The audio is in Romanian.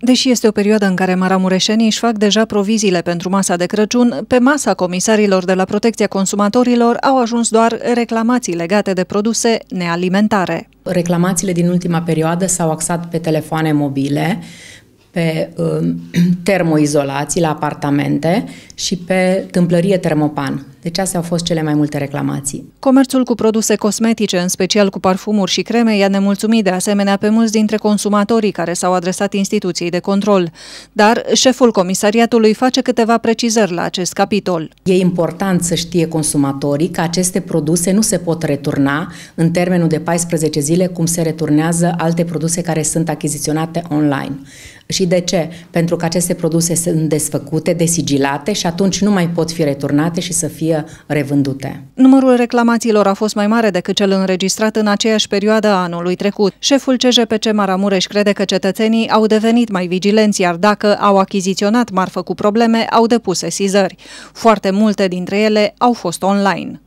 Deși este o perioadă în care maramureșenii își fac deja proviziile pentru masa de Crăciun, pe masa comisarilor de la protecția consumatorilor au ajuns doar reclamații legate de produse nealimentare. Reclamațiile din ultima perioadă s-au axat pe telefoane mobile, pe uh, termoizolații la apartamente și pe tâmplărie termopan. Deci astea au fost cele mai multe reclamații. Comerțul cu produse cosmetice, în special cu parfumuri și creme, i-a nemulțumit de asemenea pe mulți dintre consumatorii care s-au adresat instituției de control. Dar șeful comisariatului face câteva precizări la acest capitol. E important să știe consumatorii că aceste produse nu se pot returna în termenul de 14 zile cum se returnează alte produse care sunt achiziționate online. Și de ce? Pentru că aceste produse sunt desfăcute, desigilate și atunci nu mai pot fi returnate și să fie revândute. Numărul reclamațiilor a fost mai mare decât cel înregistrat în aceeași perioadă a anului trecut. Șeful CJPC Maramureș crede că cetățenii au devenit mai vigilenți, iar dacă au achiziționat marfă cu probleme, au depus sesizări. Foarte multe dintre ele au fost online.